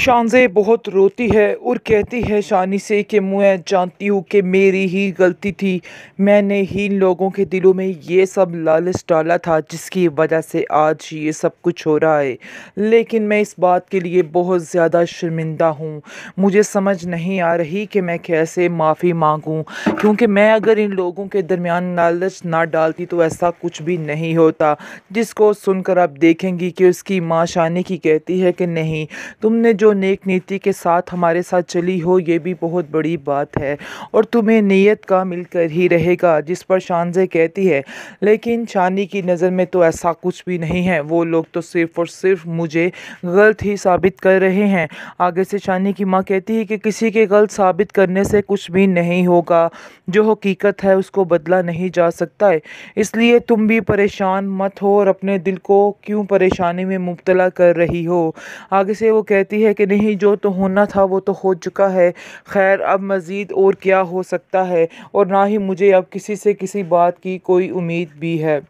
शानजे बहुत रोती है और कहती है शानी से कि मैं जानती हूँ कि मेरी ही गलती थी मैंने ही इन लोगों के दिलों में ये सब लालच डाला था जिसकी वजह से आज ये सब कुछ हो रहा है लेकिन मैं इस बात के लिए बहुत ज़्यादा शर्मिंदा हूँ मुझे समझ नहीं आ रही कि मैं कैसे माफ़ी मांगूँ क्योंकि मैं अगर इन लोगों के दरमियान लालच ना डालती तो ऐसा कुछ भी नहीं होता जिसको सुनकर आप देखेंगी कि उसकी माँ शानी की कहती है कि नहीं तुमने जो जो नेक नीति के साथ हमारे साथ चली हो ये भी बहुत बड़ी बात है और तुम्हें नीयत का मिलकर ही रहेगा जिस पर शानजे कहती है लेकिन शानी की नज़र में तो ऐसा कुछ भी नहीं है वो लोग तो सिर्फ और सिर्फ मुझे गलत ही साबित कर रहे हैं आगे से शानी की माँ कहती है कि किसी के गलत साबित करने से कुछ भी नहीं होगा जो हकीकत है उसको बदला नहीं जा सकता है इसलिए तुम भी परेशान मत हो और अपने दिल को क्यों परेशानी में मुबतला कर रही हो आगे से वो कहती है है कि नहीं जो तो होना था वो तो हो चुका है खैर अब मज़ीद और क्या हो सकता है और ना ही मुझे अब किसी से किसी बात की कोई उम्मीद भी है